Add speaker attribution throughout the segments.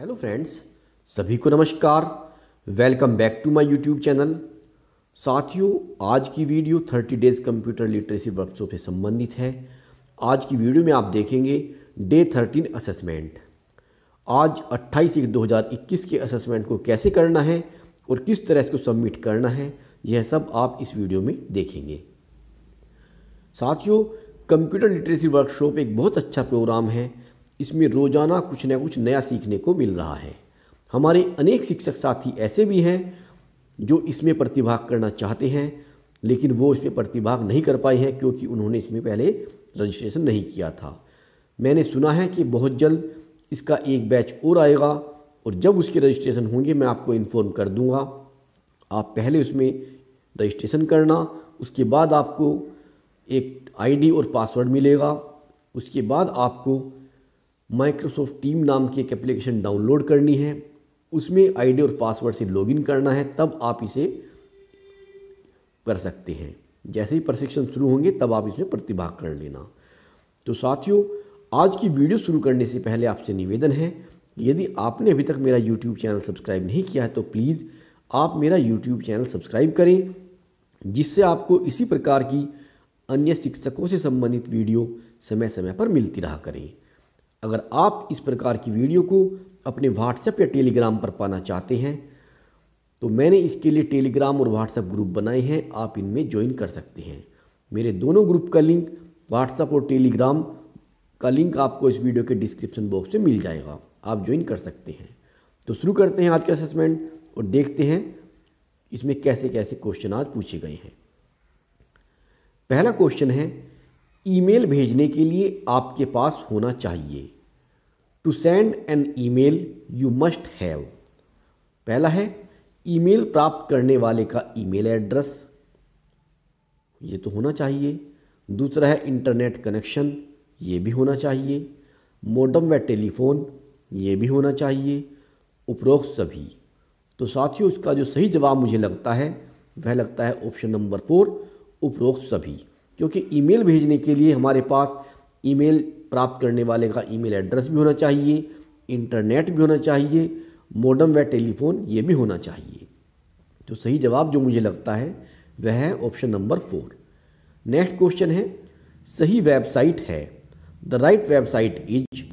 Speaker 1: hello friends सभी को नमस्कार welcome back to my YouTube channel साथियों आज की video 30 days computer literacy workshop से संबंधित है आज की वीडियो में आप देखेंगे डे 13 असेसमेंट आज 28 एक 2021 के असेसमेंट को कैसे करना है और किस तरह इसको सबमिट करना है यह सब आप इस वीडियो में देखेंगे साथियों कंप्यूटर लिटरेसी वर्कशॉप एक बहुत अच्छा प्रोग्राम है इसमें रोज़ाना कुछ ना कुछ नया सीखने को मिल रहा है हमारे अनेक शिक्षक साथी ऐसे भी हैं जो इसमें प्रतिभाग करना चाहते हैं लेकिन वो इसमें प्रतिभाग नहीं कर पाए हैं क्योंकि उन्होंने इसमें पहले रजिस्ट्रेशन नहीं किया था मैंने सुना है कि बहुत जल्द इसका एक बैच और आएगा और जब उसके रजिस्ट्रेशन होंगे मैं आपको इन्फॉर्म कर दूंगा आप पहले उसमें रजिस्ट्रेशन करना उसके बाद आपको एक आईडी और पासवर्ड मिलेगा उसके बाद आपको माइक्रोसॉफ्ट टीम नाम की एक एप्लीकेशन डाउनलोड करनी है उसमें आईडी और पासवर्ड से लॉगिन करना है तब आप इसे कर सकते हैं जैसे ही प्रशिक्षण शुरू होंगे तब आप इसमें प्रतिभाग कर लेना तो साथियों आज की वीडियो शुरू करने से पहले आपसे निवेदन है कि यदि आपने अभी तक मेरा यूट्यूब चैनल सब्सक्राइब नहीं किया है तो प्लीज़ आप मेरा यूट्यूब चैनल सब्सक्राइब करें जिससे आपको इसी प्रकार की अन्य शिक्षकों से संबंधित वीडियो समय समय पर मिलती रहा करें अगर आप इस प्रकार की वीडियो को अपने व्हाट्सएप या टेलीग्राम पर पाना चाहते हैं तो मैंने इसके लिए टेलीग्राम और व्हाट्सएप ग्रुप बनाए हैं आप इनमें ज्वाइन कर सकते हैं मेरे दोनों ग्रुप का लिंक व्हाट्सएप और टेलीग्राम का लिंक आपको इस वीडियो के डिस्क्रिप्शन बॉक्स में मिल जाएगा आप ज्वाइन कर सकते हैं तो शुरू करते हैं आज के असेसमेंट और देखते हैं इसमें कैसे कैसे क्वेश्चन आज पूछे गए हैं पहला क्वेश्चन है ईमेल भेजने के लिए आपके पास होना चाहिए to send an email you must have पहला है ईमेल प्राप्त करने वाले का ईमेल एड्रेस ये तो होना चाहिए दूसरा है इंटरनेट कनेक्शन ये भी होना चाहिए मोडम व टेलीफोन ये भी होना चाहिए उपरोक्त सभी तो साथियों इसका जो सही जवाब मुझे लगता है वह लगता है ऑप्शन नंबर फोर उपरोक्त सभी क्योंकि ईमेल भेजने के लिए हमारे पास ईमेल प्राप्त करने वाले का ईमेल एड्रेस भी होना चाहिए इंटरनेट भी होना चाहिए मोडम व टेलीफोन ये भी होना चाहिए तो सही जवाब जो मुझे लगता है वह है option number four next question है सही वेबसाइट है the right website is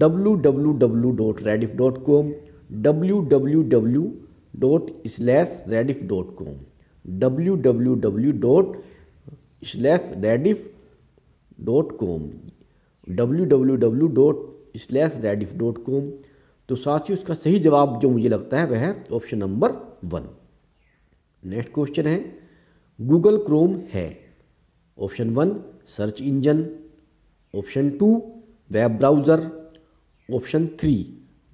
Speaker 1: W W W dot Rediff dot com W W W dot slash Rediff dot com W W W dot slash Rediff dot com W W W dot slash Rediff dot com तो साथ ही उसका सही जवाब जो मुझे लगता है वह है option number one next question है गूगल क्रोम है option one search engine option two web browser option three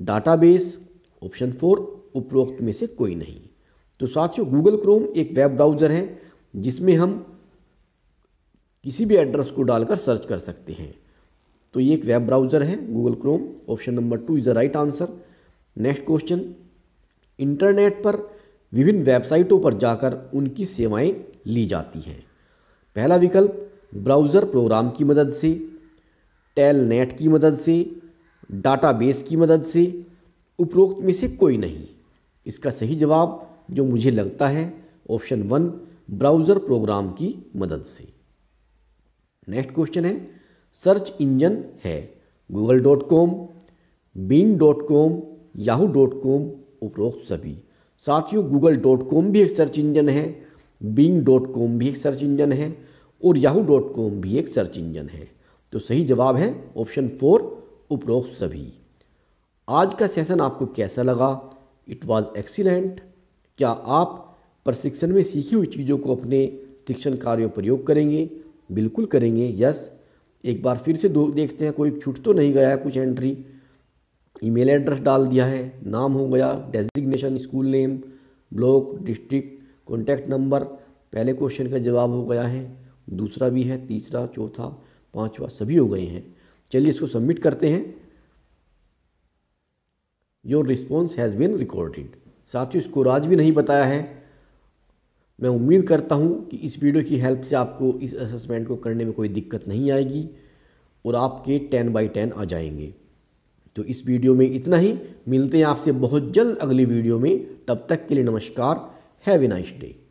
Speaker 1: database option four उपरोक्त में से कोई नहीं तो साथियों गूगल क्रोम एक वेब ब्राउज़र है जिसमें हम किसी भी एड्रेस को डालकर सर्च कर सकते हैं तो ये एक वेब ब्राउज़र है Google Chrome option number two is the right answer next question internet पर विभिन्न वेबसाइटों पर जाकर उनकी सेवाएं ली जाती हैं पहला विकल्प ब्राउज़र प्रोग्राम की मदद से टेल नेट की मदद से डाटाबेस की मदद से उपरोक्त में से कोई नहीं इसका सही जवाब जो मुझे लगता है ऑप्शन वन ब्राउज़र प्रोग्राम की मदद से नेक्स्ट क्वेश्चन है सर्च इंजन है Google dot com Bing dot com Yahoo dot com उपरोक्त सभी साथियों गूगल डॉट कॉम भी एक सर्च इंजन है बींग डॉट कॉम भी एक सर्च इंजन है और याहू डॉट कॉम भी एक सर्च इंजन है तो सही जवाब है ऑप्शन फोर उपरोक्त सभी आज का सेशन आपको कैसा लगा इट वॉज़ एक्सीलेंट क्या आप प्रशिक्षण में सीखी हुई चीज़ों को अपने शिक्षण कार्यों प्रयोग करेंगे बिल्कुल करेंगे यस एक बार फिर से दो देखते हैं कोई छूट तो नहीं गया है कुछ एंट्री ईमेल एड्रेस डाल दिया है नाम हो गया designation school name block district contact number पहले क्वेश्चन का जवाब हो गया है दूसरा भी है तीसरा चौथा पांचवा सभी हो गए हैं चलिए इसको सबमिट करते हैं your response has been recorded साथ ही इसको राज भी नहीं बताया है मैं उम्मीद करता हूँ कि इस वीडियो की हेल्प से आपको इस असेसमेंट को करने में कोई दिक्कत नहीं आएगी और आपके टेन बाई टेन आ जाएंगे तो इस वीडियो में इतना ही मिलते हैं आपसे बहुत जल्द अगली वीडियो में तब तक के लिए नमस्कार हैव ए नाइस डे